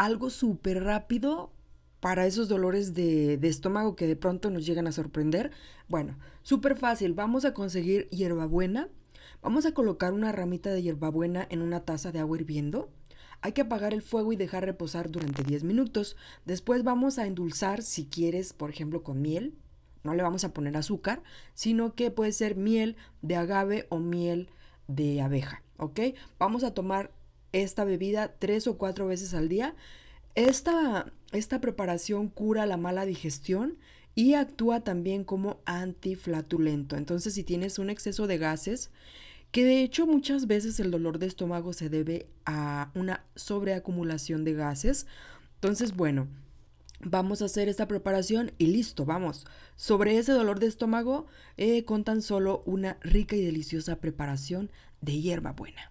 algo súper rápido para esos dolores de, estómago que de pronto nos llegan a sorprender? Bueno, súper fácil. Vamos a conseguir hierbabuena. Vamos a colocar una ramita de hierbabuena en una taza de agua hirviendo. Hay que apagar el fuego y dejar reposar durante 10 minutos. Después vamos a endulzar, si quieres, por ejemplo, con miel. No le vamos a poner azúcar, sino que puede ser miel de agave o miel de abeja, ¿ok? Vamos a tomar esta bebida tres o cuatro veces al día. Esta, esta preparación cura la mala digestión y actúa también como antiflatulento. Entonces, si tienes un exceso de gases, que de hecho muchas veces el dolor de estómago se debe a una sobreacumulación de gases. Entonces, bueno, vamos a hacer esta preparación y listo, vamos. Sobre ese dolor de estómago, eh, con tan solo una rica y deliciosa preparación de hierba buena